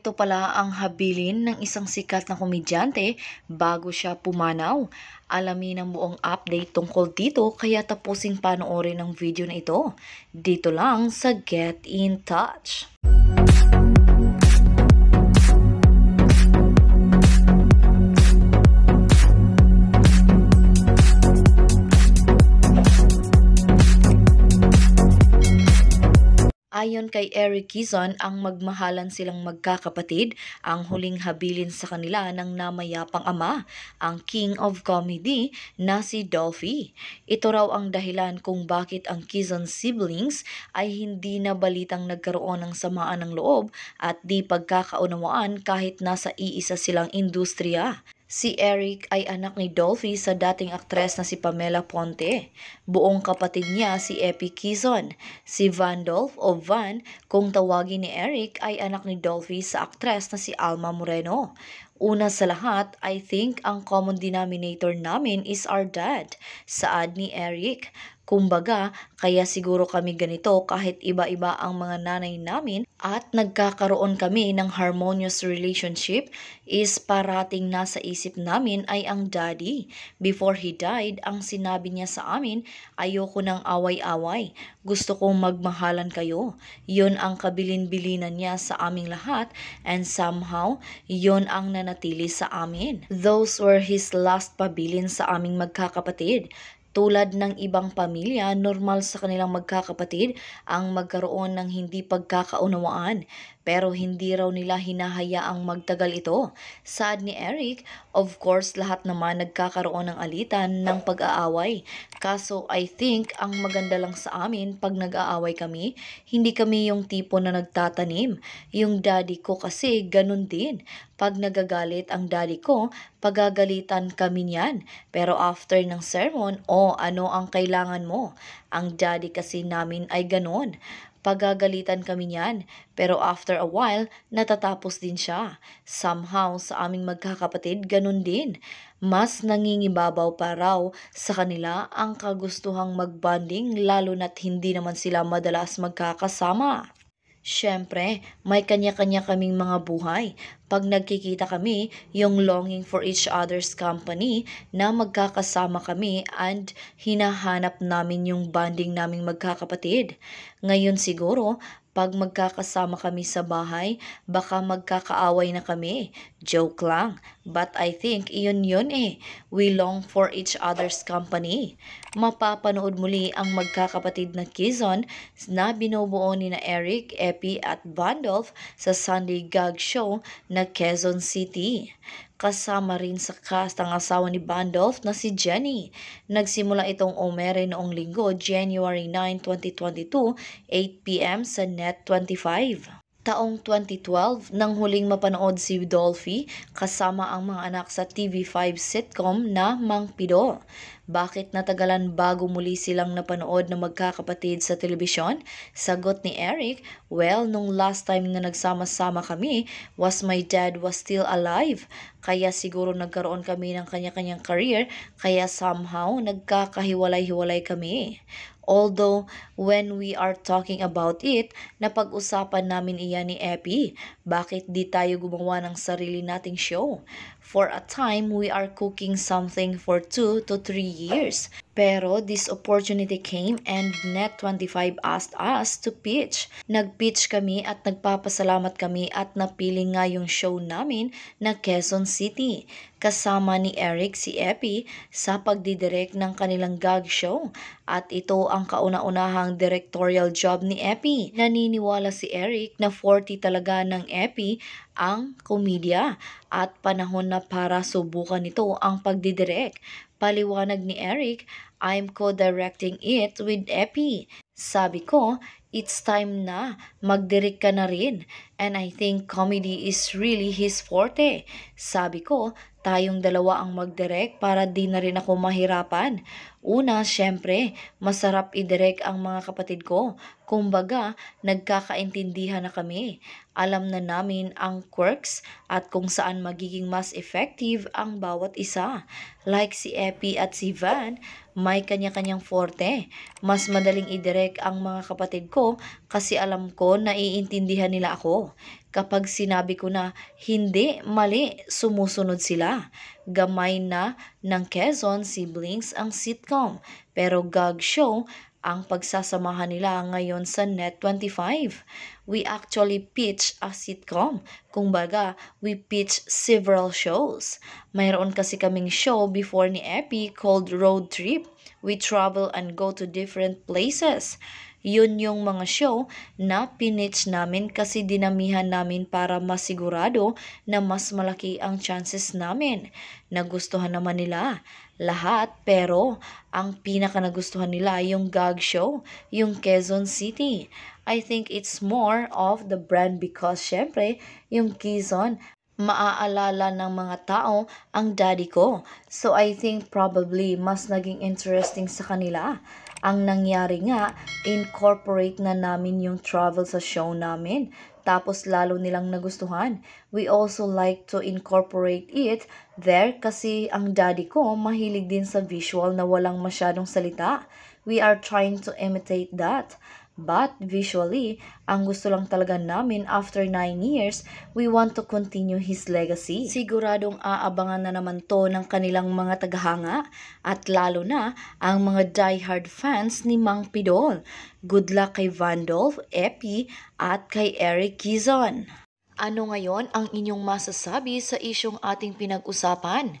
Ito pala ang habilin ng isang sikat na komedyante bago siya pumanaw. Alamin ang buong update tungkol dito kaya tapusin panoorin ang video na ito. Dito lang sa Get In Touch. Ayon kay Eric Kizon, ang magmahalan silang magkakapatid ang huling habilin sa kanila ng namayapang ama, ang king of comedy na si Dolphy. Ito raw ang dahilan kung bakit ang Kizon siblings ay hindi na balitang nagkaroon ng samaan ng loob at di pagkakaunawaan kahit nasa iisa silang industriya. Si Eric ay anak ni Dolphy sa dating aktres na si Pamela Ponte. Buong kapatid niya si Epi Kison. Si Van Dolph o Van, kung tawagin ni Eric, ay anak ni Dolphy sa aktres na si Alma Moreno. Una sa lahat, I think ang common denominator namin is our dad, saad ni Eric. Kumbaga, kaya siguro kami ganito kahit iba-iba ang mga nanay namin at nagkakaroon kami ng harmonious relationship is parating nasa isip namin ay ang daddy. Before he died, ang sinabi niya sa amin, ayoko ng away-away. Gusto kong magmahalan kayo. Yun ang kabilin-bilinan niya sa aming lahat and somehow, yun ang nanatili sa amin. Those were his last pabilin sa aming magkakapatid. Tulad ng ibang pamilya, normal sa kanilang magkakapatid ang magkaroon ng hindi pagkakaunawaan pero hindi raw nila hinahayaang magtagal ito. Sad ni Eric, of course lahat naman nagkakaroon ng alitan ng pag-aaway. Kaso I think ang maganda lang sa amin pag nag-aaway kami, hindi kami yung tipo na nagtatanim. Yung daddy ko kasi ganun din. Pag nagagalit ang daddy ko, pagagalitan kami niyan. Pero after ng sermon, o oh, ano ang kailangan mo? Ang daddy kasi namin ay ganon. Pagagalitan kami niyan, pero after a while, natatapos din siya. Somehow, sa aming magkakapatid, ganun din. Mas nangingibabaw pa raw sa kanila ang kagustuhang magbanding lalo na't hindi naman sila madalas magkakasama. Siyempre, may kanya-kanya kaming mga buhay. Pag nagkikita kami, yung longing for each other's company na magkakasama kami and hinahanap namin yung bonding naming magkakapatid. Ngayon siguro, pag magkakasama kami sa bahay, baka magkakaaway na kami. Joke lang. But I think iyon yun eh. We long for each other's company. Mapapanood muli ang magkakapatid na Kizon na binubuo ni na Eric, Epi at Bandolf sa Sunday Gag Show na Quezon City kasama rin sa cast ang asawa ni Bandolf na si Jenny. Nagsimula itong omere noong linggo, January 9, 2022, 8pm sa Net 25. Taong 2012, nang huling mapanood si Dolphy kasama ang mga anak sa TV5 sitcom na Mang Pido. Bakit natagalan bago muli silang napanood na magkakapatid sa telebisyon? Sagot ni Eric, well, nung last time na nagsama-sama kami, was my dad was still alive. Kaya siguro nagkaroon kami ng kanya-kanyang career, kaya somehow nagkakahiwalay-hiwalay kami. Although, when we are talking about it, napag-usapan namin iyan ni Epi. Bakit di tayo gumawa ng sarili nating show? For a time, we are cooking something for 2 to 3 years. Pero this opportunity came and Net25 asked us to pitch. Nag-pitch kami at nagpapasalamat kami at napili nga yung show namin na Quezon City. Kasama ni Eric si Epi sa pagdidirect ng kanilang gag show. At ito ang kauna-unahang directorial job ni Epi. Naniniwala si Eric na 40 talaga ng Epi ang komedya at panahon na para subukan ito ang pagdidirect Paliwanag ni Eric, I'm co-directing it with Epi. Sabi ko, it's time na, magdirect ka na rin. And I think comedy is really his forte. Sabi ko, tayong dalawa ang magdirect para di na rin ako mahirapan. Una, syempre, masarap idirect ang mga kapatid ko. Kumbaga, nagkakaintindihan na kami. Alam na namin ang quirks at kung saan magiging mas effective ang bawat isa. Like si Epi at si Van, may kanya-kanyang forte. Mas madaling idirect ang mga kapatid ko kasi alam ko naiintindihan nila ako. Kapag sinabi ko na hindi, mali, sumusunod sila. Gamay na ng Quezon siblings ang sitcom. Pero gag show ang pagsasamahan nila ngayon sa Net25. We actually pitch a sitcom. Kung baga, we pitch several shows. Mayroon kasi kaming show before ni Epi called Road Trip. We travel and go to different places. Yun yung mga show na pinitch namin kasi dinamihan namin para masigurado na mas malaki ang chances namin. Nagustuhan naman nila lahat pero ang pinaka nagustuhan nila yung gag show, yung Quezon City. I think it's more of the brand because syempre, yung Quezon, maaalala ng mga tao ang daddy ko. So I think probably mas naging interesting sa kanila. Ang nangyari nga, incorporate na namin yung travel sa show namin tapos lalo nilang nagustuhan. We also like to incorporate it there kasi ang daddy ko mahilig din sa visual na walang masyadong salita. We are trying to imitate that. But visually, ang gusto lang talaga namin after 9 years, we want to continue his legacy. Siguradong aabangan na naman to ng kanilang mga tagahanga at lalo na ang mga diehard fans ni Mang Pidol. Good luck kay Vandolf, Epi at kay Eric Gizon. Ano ngayon ang inyong masasabi sa isyong ating pinag-usapan?